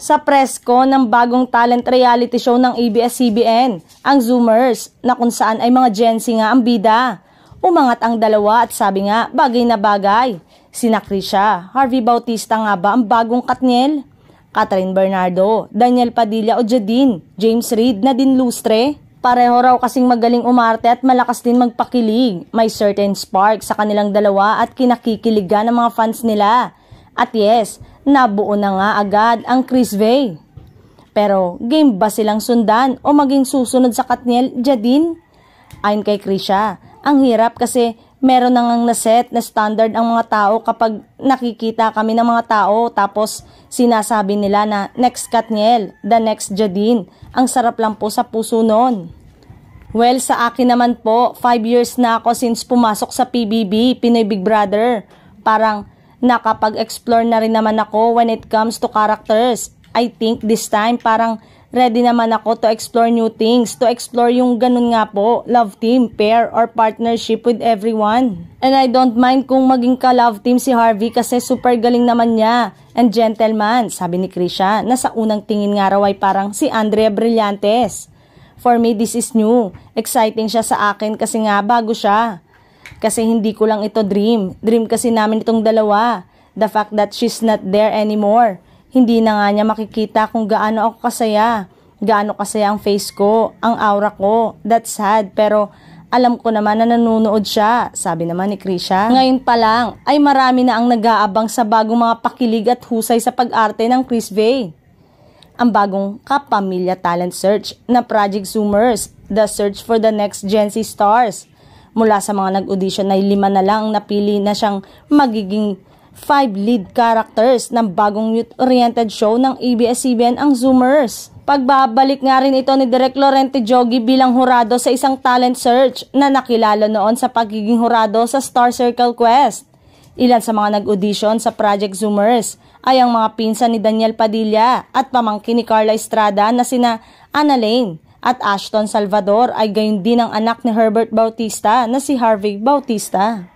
sa presko ng bagong talent reality show ng ABS-CBN, ang Zoomers, na kung saan ay mga Gen Z nga ang bida. Umangat ang dalawa at sabi nga, bagay na bagay. Sina Krisha, Harvey Bautista nga ba ang bagong Katniel? Catherine Bernardo, Daniel Padilla o Jadine, James Reed na din lustre? Pareho raw kasing magaling umarte at malakas din magpakilig. May certain spark sa kanilang dalawa at kinakikiligan ng mga fans nila. At yes, Nabuo na nga agad ang Chris Vey. Pero game ba silang sundan o maging susunod sa Katniel Jadin? Ayon kay Krisha, ang hirap kasi meron na ngang set na standard ang mga tao kapag nakikita kami ng mga tao tapos sinasabi nila na next Katniel, the next Jadin. Ang sarap lang po sa puso noon. Well, sa akin naman po, 5 years na ako since pumasok sa PBB, Pinoy Big Brother. Parang Nakapag-explore na rin naman ako when it comes to characters. I think this time parang ready naman ako to explore new things, to explore yung ganun nga po, love team, pair, or partnership with everyone. And I don't mind kung maging ka-love team si Harvey kasi super galing naman niya. And gentleman, sabi ni Krisha, na sa unang tingin nga raw ay parang si Andrea Brillantes. For me, this is new. Exciting siya sa akin kasi nga bago siya. Kasi hindi ko lang ito dream. Dream kasi namin itong dalawa. The fact that she's not there anymore. Hindi na nga niya makikita kung gaano ako kasaya. Gaano kasaya ang face ko, ang aura ko. That's sad, pero alam ko naman na nanonood siya, sabi naman ni Krisha. Ngayon pa lang ay marami na ang nag-aabang sa bagong mga pakilig at husay sa pag-arte ng Chris Vay. Ang bagong Kapamilya Talent Search na Project Zoomers, the search for the next Gen Z stars. Mula sa mga nag-audition ay lima na lang napili na siyang magiging five lead characters ng bagong youth-oriented show ng ABS-CBN ang Zoomers. Pagbabalik nga rin ito ni Direk Lorente Jogi bilang hurado sa isang talent search na nakilala noon sa pagiging hurado sa Star Circle Quest. Ilan sa mga nag-audition sa Project Zoomers ay ang mga pinsan ni Daniel Padilla at pamangkin ni Carla Estrada na sina Annalene, at Ashton Salvador ay gayon din ang anak ni Herbert Bautista na si Harvey Bautista.